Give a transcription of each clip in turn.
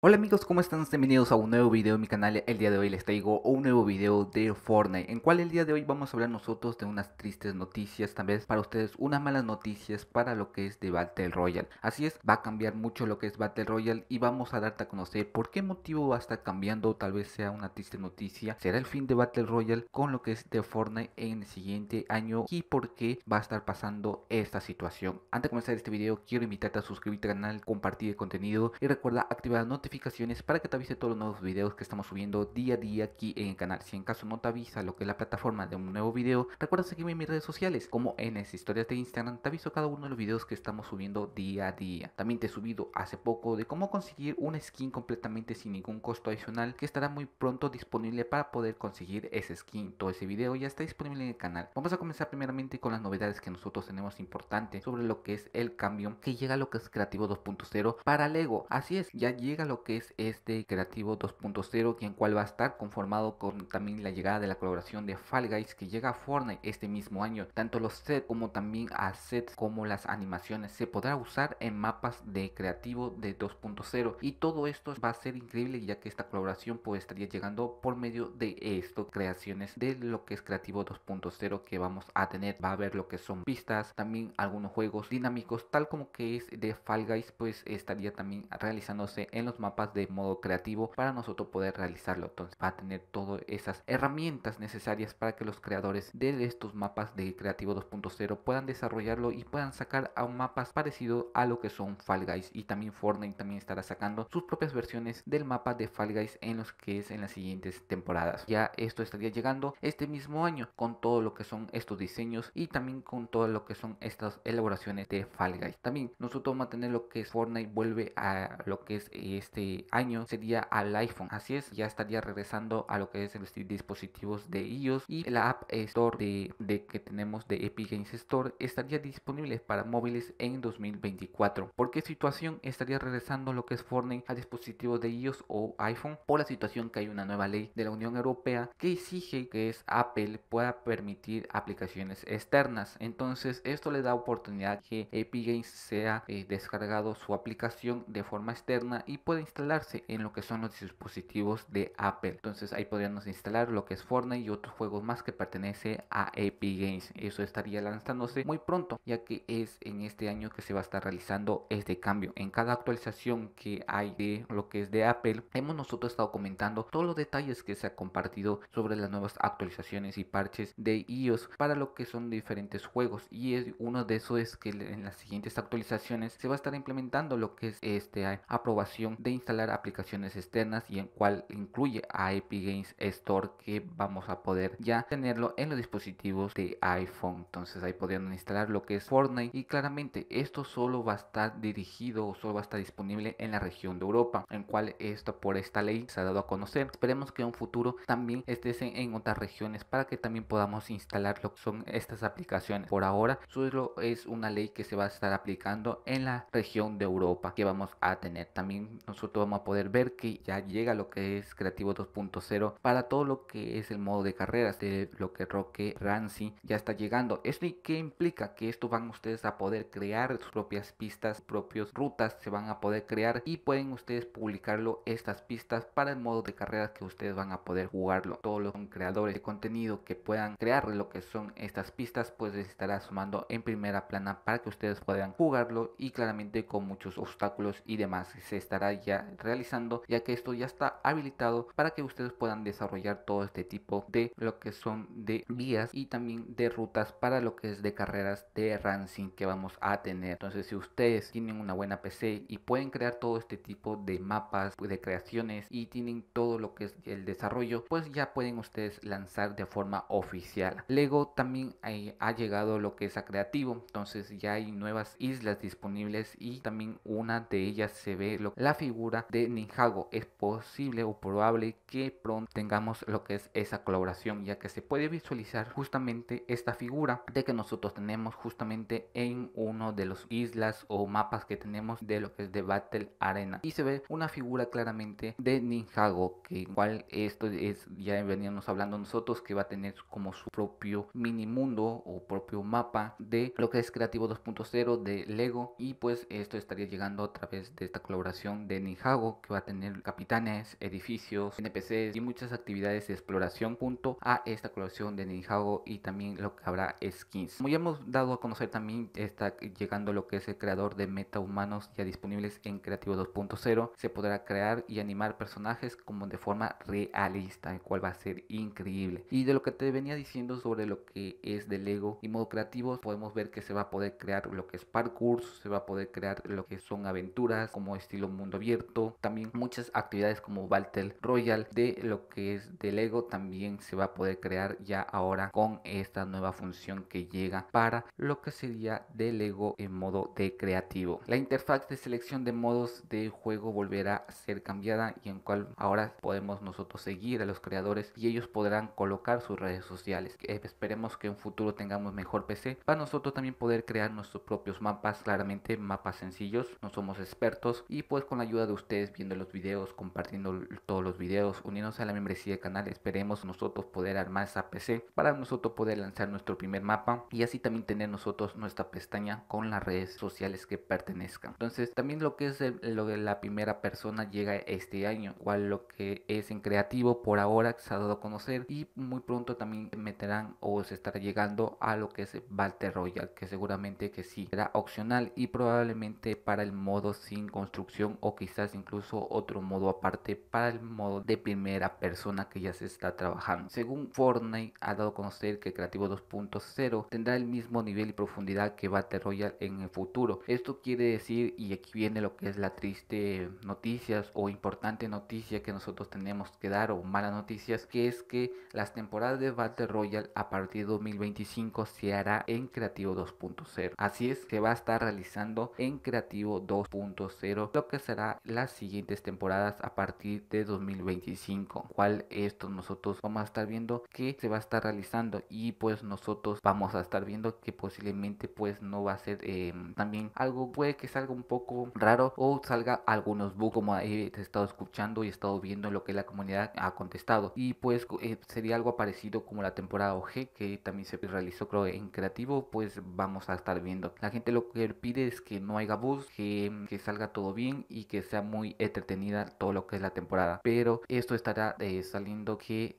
Hola amigos, ¿cómo están? Bienvenidos a un nuevo video en mi canal. El día de hoy les traigo un nuevo video de Fortnite, en cual el día de hoy vamos a hablar nosotros de unas tristes noticias, tal vez para ustedes unas malas noticias para lo que es de Battle Royale. Así es, va a cambiar mucho lo que es Battle Royale y vamos a darte a conocer por qué motivo va a estar cambiando, tal vez sea una triste noticia, será el fin de Battle Royale con lo que es de Fortnite en el siguiente año y por qué va a estar pasando esta situación. Antes de comenzar este video, quiero invitarte a suscribirte al canal, compartir el contenido y recuerda activar la notificación notificaciones para que te avise todos los nuevos videos que estamos subiendo día a día aquí en el canal. Si en caso no te avisa lo que es la plataforma de un nuevo video, recuerda seguirme en mis redes sociales como en las historias de Instagram. Te aviso cada uno de los videos que estamos subiendo día a día. También te he subido hace poco de cómo conseguir un skin completamente sin ningún costo adicional que estará muy pronto disponible para poder conseguir ese skin. Todo ese video ya está disponible en el canal. Vamos a comenzar primeramente con las novedades que nosotros tenemos importantes sobre lo que es el cambio que llega lo que es Creativo 2.0 para Lego. Así es, ya llega lo que es este Creativo 2.0, quien cual va a estar conformado con también la llegada de la colaboración de Fall Guys que llega a Fortnite este mismo año. Tanto los sets como también assets como las animaciones se podrá usar en mapas de Creativo de 2.0 y todo esto va a ser increíble ya que esta colaboración pues estaría llegando por medio de esto, creaciones de lo que es Creativo 2.0 que vamos a tener. Va a haber lo que son pistas, también algunos juegos dinámicos tal como que es de Fall Guys pues estaría también realizándose en los mapas mapas de modo creativo para nosotros poder realizarlo. Entonces va a tener todas esas herramientas necesarias para que los creadores de estos mapas de creativo 2.0 puedan desarrollarlo y puedan sacar a un mapas parecido a lo que son Fall Guys y también Fortnite también estará sacando sus propias versiones del mapa de Fall Guys en los que es en las siguientes temporadas. Ya esto estaría llegando este mismo año con todo lo que son estos diseños y también con todo lo que son estas elaboraciones de Fall Guys. También nosotros vamos a tener lo que es Fortnite vuelve a lo que es este este año sería al iPhone. Así es, ya estaría regresando a lo que es el dispositivos de iOS y la App Store de, que tenemos de Epic Games Store estaría disponible para móviles en 2024. ¿Por qué situación estaría regresando lo que es Fortnite a dispositivos de iOS o iPhone? Por la situación que hay una nueva ley de la Unión Europea que exige que es Apple pueda permitir aplicaciones externas. Entonces esto le da oportunidad que Epic Games sea eh, descargado su aplicación de forma externa y pueden instalarse en lo que son los dispositivos de Apple. Entonces ahí podríamos instalar lo que es Fortnite y otros juegos más que pertenece a Epic Games. Eso estaría lanzándose muy pronto, ya que es en este año que se va a estar realizando este cambio. En cada actualización que hay de lo que es de Apple, hemos nosotros estado comentando todos los detalles que se ha compartido sobre las nuevas actualizaciones y parches de iOS para lo que son diferentes juegos. Y es uno de esos es que en las siguientes actualizaciones se va a estar implementando lo que es esta aprobación de instalar aplicaciones externas y en cual incluye a Epic Games Store que vamos a poder ya tenerlo en los dispositivos de iPhone. Entonces ahí podrían instalar lo que es Fortnite y claramente esto solo va a estar dirigido o solo va a estar disponible en la región de Europa, en cual esto por esta ley se ha dado a conocer. Esperemos que en un futuro también estés en, otras regiones para que también podamos instalar lo que son estas aplicaciones. Por ahora solo es una ley que se va a estar aplicando en la región de Europa que vamos a tener. También nosotros vamos a poder ver que ya llega lo que es Creativo 2.0 para todo lo que es el modo de carreras de lo que Roque Rancy ya está llegando. ¿Esto y qué implica? Que esto van ustedes a poder crear sus propias pistas, propias rutas se van a poder crear y pueden ustedes publicarlo estas pistas para el modo de carreras que ustedes van a poder jugarlo. Todos los creadores de contenido que puedan crear lo que son estas pistas pues les estará sumando en primera plana para que ustedes puedan jugarlo y claramente con muchos obstáculos y demás se estará ya realizando, ya que esto ya está habilitado para que ustedes puedan desarrollar todo este tipo de lo que son de vías y también de rutas para lo que es de carreras de Rancing que vamos a tener. Entonces, si ustedes tienen una buena PC y pueden crear todo este tipo de mapas, pues, de creaciones y tienen todo lo que es el desarrollo, pues ya pueden ustedes lanzar de forma oficial. Lego también eh, ha llegado lo que es a creativo, entonces ya hay nuevas islas disponibles y también una de ellas se ve lo, la figura de Ninjago. Es posible o probable que pronto tengamos lo que es esa colaboración, ya que se puede visualizar justamente esta figura de que nosotros tenemos justamente en uno de los islas o mapas que tenemos de lo que es de Battle Arena. Y se ve una figura claramente de Ninjago, que igual esto es, ya veníamos hablando nosotros, que va a tener como su propio mini mundo o propio mapa de lo que es Creativo 2.0 de Lego. Y pues esto estaría llegando a través de esta colaboración de Ninjago, que va a tener capitanes, edificios, NPCs y muchas actividades de exploración junto a esta colección de Ninjago y también lo que habrá skins. Como ya hemos dado a conocer también está llegando lo que es el creador de meta humanos ya disponibles en Creativo 2.0. Se podrá crear y animar personajes como de forma realista, el cual va a ser increíble. Y de lo que te venía diciendo sobre lo que es de Lego y modo creativo, podemos ver que se va a poder crear lo que es parkour, se va a poder crear lo que son aventuras como estilo mundo abierto también muchas actividades como Battle Royale de lo que es de Lego también se va a poder crear ya ahora con esta nueva función que llega para lo que sería de Lego en modo de creativo. La interfaz de selección de modos de juego volverá a ser cambiada y en cual ahora podemos nosotros seguir a los creadores y ellos podrán colocar sus redes sociales. Eh, esperemos que en futuro tengamos mejor PC para nosotros también poder crear nuestros propios mapas, claramente mapas sencillos, no somos expertos y pues con la ayuda de ustedes viendo los videos, compartiendo todos los videos, uniéndose a la membresía de canal. Esperemos nosotros poder armar esa PC para nosotros poder lanzar nuestro primer mapa y así también tener nosotros nuestra pestaña con las redes sociales que pertenezcan. Entonces, también lo que es lo de la primera persona llega este año, igual lo que es en creativo por ahora se ha dado a conocer y muy pronto también meterán o se estará llegando a lo que es Battle Royale, que seguramente que sí será opcional y probablemente para el modo sin construcción o quizá incluso otro modo aparte para el modo de primera persona que ya se está trabajando. Según Fortnite ha dado a conocer que Creativo 2.0 tendrá el mismo nivel y profundidad que Battle Royale en el futuro. Esto quiere decir, y aquí viene lo que es la triste noticias o importante noticia que nosotros tenemos que dar o malas noticias, que es que las temporadas de Battle Royale a partir de 2025 se hará en Creativo 2.0. Así es, que va a estar realizando en Creativo 2.0 lo que será las siguientes temporadas a partir de 2025. Cuál esto nosotros vamos a estar viendo que se va a estar realizando y pues nosotros vamos a estar viendo que posiblemente pues no va a ser em, también algo puede que salga un poco raro o salga algunos bugs como he estado escuchando y he estado viendo lo que la comunidad ha contestado y pues eh, sería algo parecido como la temporada OG que también se realizó creo en creativo pues vamos a estar viendo la gente lo que pide es que no haya bugs que, que salga todo bien y que sea muy entretenida todo lo que es la temporada. Pero esto estará eh, saliendo que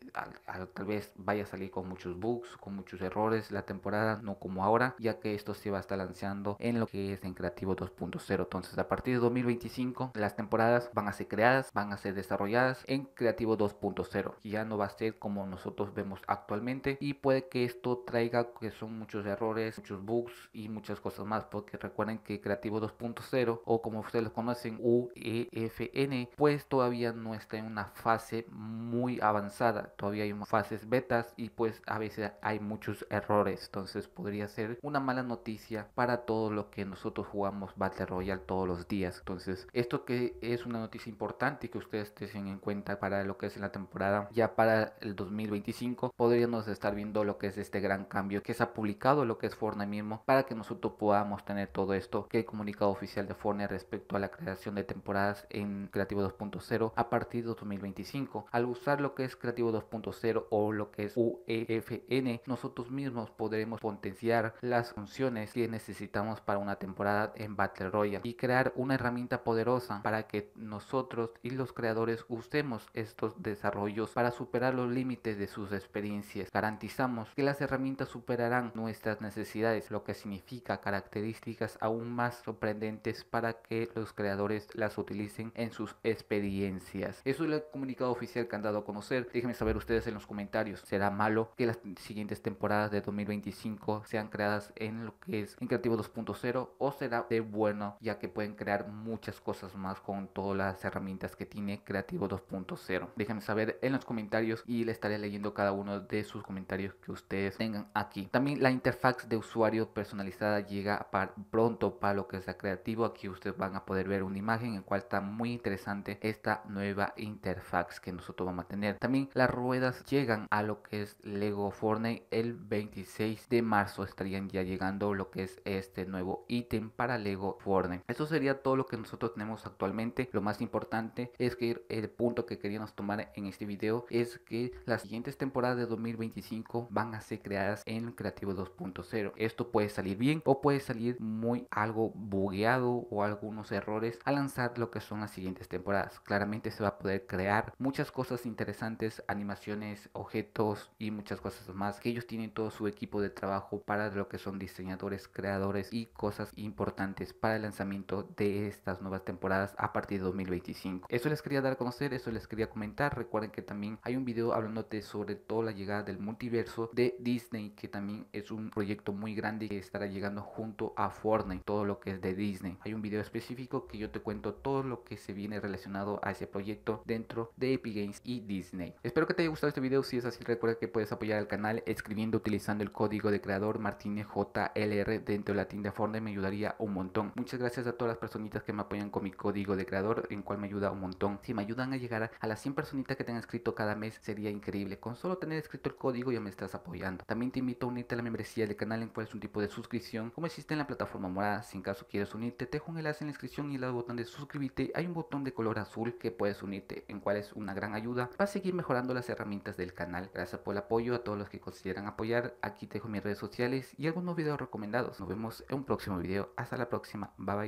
tal vez vaya a salir con muchos bugs, con muchos errores la temporada, no como ahora, ya que esto se va a estar lanzando en lo que es en Creativo 2.0. Entonces a partir de 2025 las temporadas van a ser creadas, van a ser desarrolladas en Creativo 2.0. Ya no va a ser como nosotros vemos actualmente y puede que esto traiga que son muchos errores, muchos bugs y muchas cosas más, porque recuerden que Creativo 2.0 o como ustedes lo conocen, U EFN, pues todavía no está en una fase muy avanzada. Todavía hay fases betas y pues a veces hay muchos errores. Entonces podría ser una mala noticia para todo lo que nosotros jugamos Battle Royale todos los días. Entonces esto que es una noticia importante que ustedes tengan en cuenta para lo que es la temporada ya para el 2025 podríamos estar viendo lo que es este gran cambio que se ha publicado lo que es Fortnite mismo para que nosotros podamos tener todo esto que el comunicado oficial de Fortnite respecto a la creación de temporada en Creativo 2.0 a partir de 2025. Al usar lo que es Creativo 2.0 o lo que es UEFN, nosotros mismos podremos potenciar las funciones que necesitamos para una temporada en Battle Royale y crear una herramienta poderosa para que nosotros y los creadores usemos estos desarrollos para superar los límites de sus experiencias. Garantizamos que las herramientas superarán nuestras necesidades, lo que significa características aún más sorprendentes para que los creadores las utilicen en sus experiencias. Eso es el comunicado oficial que han dado a conocer. Déjenme saber ustedes en los comentarios. ¿Será malo que las siguientes temporadas de 2025 sean creadas en lo que es en Creativo 2.0 o será de bueno ya que pueden crear muchas cosas más con todas las herramientas que tiene Creativo 2.0? Déjenme saber en los comentarios y le estaré leyendo cada uno de sus comentarios que ustedes tengan aquí. También la interfaz de usuario personalizada llega pronto para lo que es la creativo. Aquí ustedes van a poder ver una imagen en cual muy interesante esta nueva interfaz que nosotros vamos a tener. También las ruedas llegan a lo que es Lego Fortnite el 26 de marzo estarían ya llegando lo que es este nuevo ítem para Lego Fortnite. Eso sería todo lo que nosotros tenemos actualmente. Lo más importante es que el punto que queríamos tomar en este video es que las siguientes temporadas de 2025 van a ser creadas en Creativo 2.0. Esto puede salir bien o puede salir muy algo bugueado o algunos errores al lanzar lo que son las siguientes temporadas. Claramente se va a poder crear muchas cosas interesantes, animaciones, objetos y muchas cosas más. Que ellos tienen todo su equipo de trabajo para lo que son diseñadores, creadores y cosas importantes para el lanzamiento de estas nuevas temporadas a partir de 2025. Eso les quería dar a conocer, eso les quería comentar. Recuerden que también hay un video hablándote sobre toda la llegada del multiverso de Disney, que también es un proyecto muy grande que estará llegando junto a Fortnite, todo lo que es de Disney. Hay un vídeo específico que yo te cuento todo lo que se viene relacionado a ese proyecto dentro de Epic Games y Disney. Espero que te haya gustado este video, si es así recuerda que puedes apoyar al canal escribiendo utilizando el código de creador Martínez JLR dentro de la tienda Fortnite me ayudaría un montón. Muchas gracias a todas las personitas que me apoyan con mi código de creador, en cual me ayuda un montón. Si me ayudan a llegar a las 100 personitas que tengan escrito cada mes sería increíble. Con solo tener escrito el código ya me estás apoyando. También te invito a unirte a la membresía del canal en cual es un tipo de suscripción como existe en la plataforma morada. Si en caso quieres unirte, te dejo un enlace en la descripción y el botón de suscripción hay un botón de color azul que puedes unirte, en cual es una gran ayuda para seguir mejorando las herramientas del canal. Gracias por el apoyo a todos los que consideran apoyar. Aquí te dejo mis redes sociales y algunos videos recomendados. Nos vemos en un próximo video. Hasta la próxima. Bye bye.